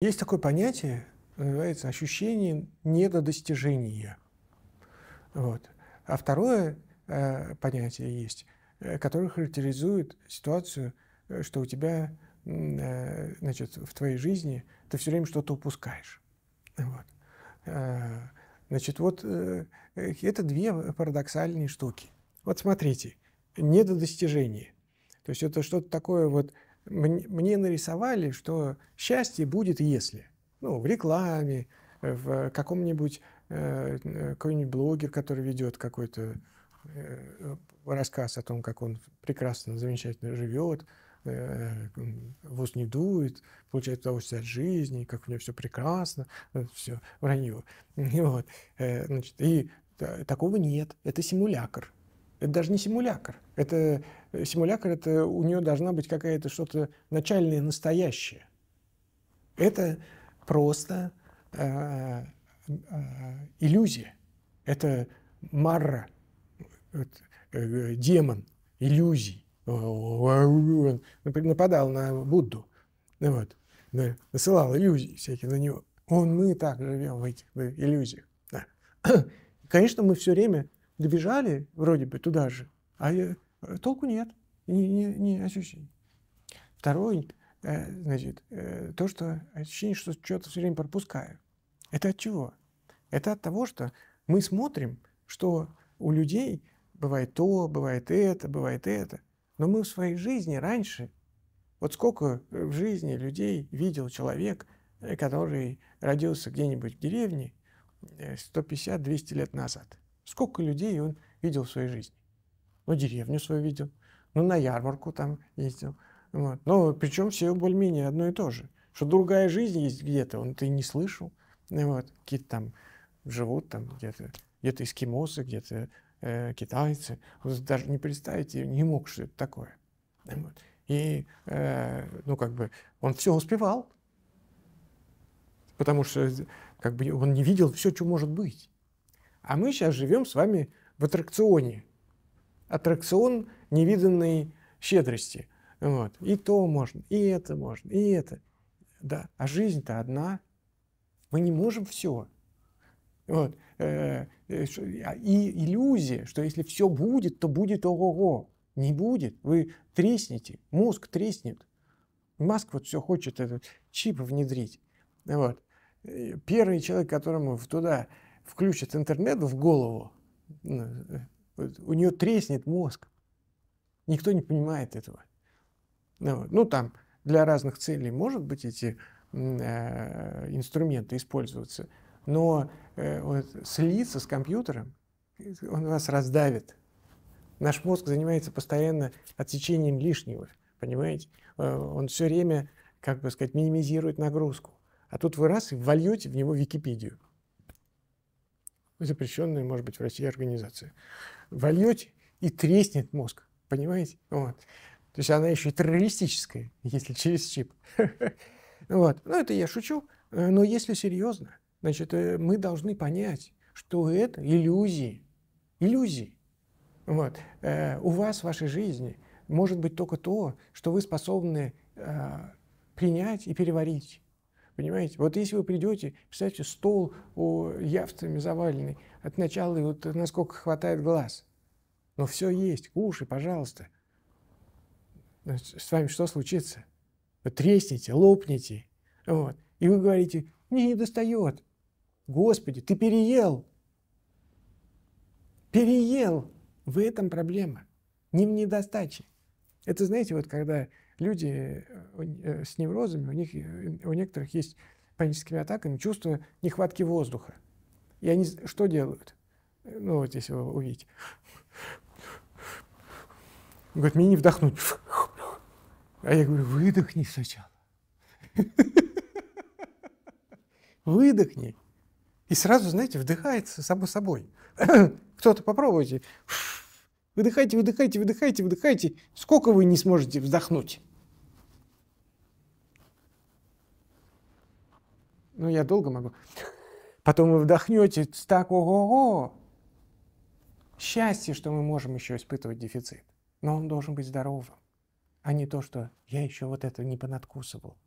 Есть такое понятие, э, называется ощущение недодостижения. Вот. А второе э, понятие есть, э, которое характеризует ситуацию, э, что у тебя, э, значит, в твоей жизни ты все время что-то упускаешь. Вот. Э, значит, вот э, это две парадоксальные штуки. Вот смотрите, недодостижение. То есть это что-то такое вот, мне нарисовали, что счастье будет, если. Ну, в рекламе, в каком-нибудь э, э, какой-нибудь блогер, который ведет какой-то э, рассказ о том, как он прекрасно, замечательно живет, воз не дует, получает удовольствие от жизни, как у него все прекрасно, все вранье. Вот. Значит, и такого нет, это симулятор. Это даже не симулякр. Это, э, симулякр это у нее должна быть какая-то что-то начальное, настоящее. Это просто э, э, иллюзия. Это марра, это, э, демон иллюзий. Он нападал на Будду. Вот. Насылал иллюзии всякие на него. Он, мы так живем в этих иллюзиях. Да. Конечно, мы все время добежали вроде бы туда же, а э, толку нет, не, не, не ощущений. Второе, э, значит, э, то, что ощущение, что что-то все время пропускаю. Это от чего? Это от того, что мы смотрим, что у людей бывает то, бывает это, бывает это. Но мы в своей жизни раньше, вот сколько в жизни людей видел человек, который родился где-нибудь в деревне 150-200 лет назад – Сколько людей он видел в своей жизни? Ну, деревню свою видел, ну, на ярмарку там ездил. Вот. Но ну, причем все более-менее одно и то же. Что другая жизнь есть где-то, он ты не слышал. Вот. Какие-то там живут там где-то, где-то эскимосы, где-то э, китайцы. Вот даже не представить не мог, что это такое. Вот. И, э, ну, как бы, он все успевал, потому что, э, как бы, он не видел все, что может быть. А мы сейчас живем с вами в аттракционе. Аттракцион невиданной щедрости. Вот. И то можно, и это можно, и это. Да. А жизнь-то одна. Мы не можем все. Вот. Э, э, а, и иллюзия, что если все будет, то будет ого-го. Не будет. Вы треснете. Мозг треснет. Маск вот все хочет этот чип внедрить. Вот. Э, первый человек, которому туда включит интернет в голову, ну, э, у нее треснет мозг. Никто не понимает этого. Ну, ну там для разных целей, может быть, эти э, инструменты используются, но э, вот, слиться с компьютером, э, он вас раздавит. Наш мозг занимается постоянно отсечением лишнего, понимаете? Э, он все время, как бы сказать, минимизирует нагрузку. А тут вы раз и вольете в него Википедию в может быть, в России организацию. Вольете и треснет мозг, понимаете? Вот. То есть она еще и террористическая, если через чип. Вот. Ну, это я шучу, э, но если серьезно, значит, э, мы должны понять, что это иллюзии. Иллюзии. Вот. Э, у вас в вашей жизни может быть только то, что вы способны принять и переварить. Понимаете? Вот если вы придете, представьте, стол о, явцами заваленный, от начала и вот насколько хватает глаз. Но все есть, кушай, пожалуйста. Э, с вами что случится? Вы тресните, лопните. Вот. И вы говорите, мне не достает. Господи, ты переел. Переел. В этом проблема. Не в недостаче. Это знаете, вот когда люди э, э, с неврозами, у, них, э, у некоторых есть паническими атаками чувство нехватки воздуха. И они что делают? Ну, вот если вы увидите. Он говорит, мне не вдохнуть. А я говорю, выдохни сначала. Выдохни. И сразу, знаете, вдыхается само собой. Кто-то попробуйте. Выдыхайте, выдыхайте, выдыхайте, выдыхайте. Сколько вы не сможете вздохнуть? Ну, я долго могу. Потом вы вдохнете так, ого-го. Счастье, что мы можем еще испытывать дефицит. Но он должен быть здоровым, а не то, что я еще вот это не понадкусывал.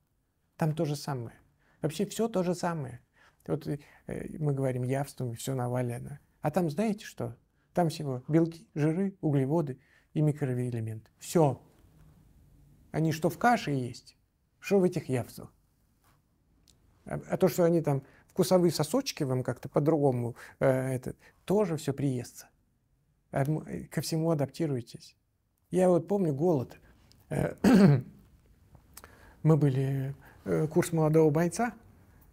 Там то же самое. Вообще все то же самое. Вот э, мы говорим явствами, все навалено. А там знаете что? Там всего белки, жиры, углеводы и микроэлементы. Все. Они что в каше есть, что в этих явствах. А, а то, что они там вкусовые сосочки вам как-то по-другому, э, это тоже все приестся. Э, ко всему адаптируйтесь. Я вот помню голод. Э, мы были э, курс молодого бойца,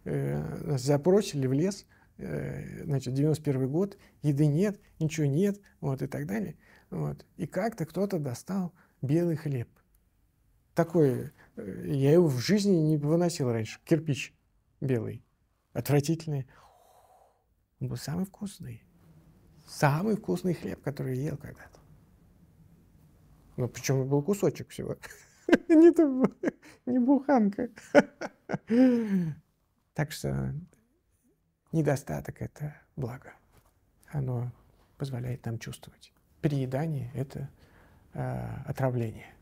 нас запросили в лес, значит, 91 год, еды нет, ничего нет, вот и так далее. Вот. И как-то кто-то достал белый хлеб. Такой, я его в жизни не выносил раньше, кирпич белый, отвратительный. Он был самый вкусный. Самый вкусный хлеб, который я ел когда-то. Ну, причем был кусочек всего. Не, то не буханка. Так что недостаток — это благо. Оно позволяет нам чувствовать. Переедание — это э, отравление.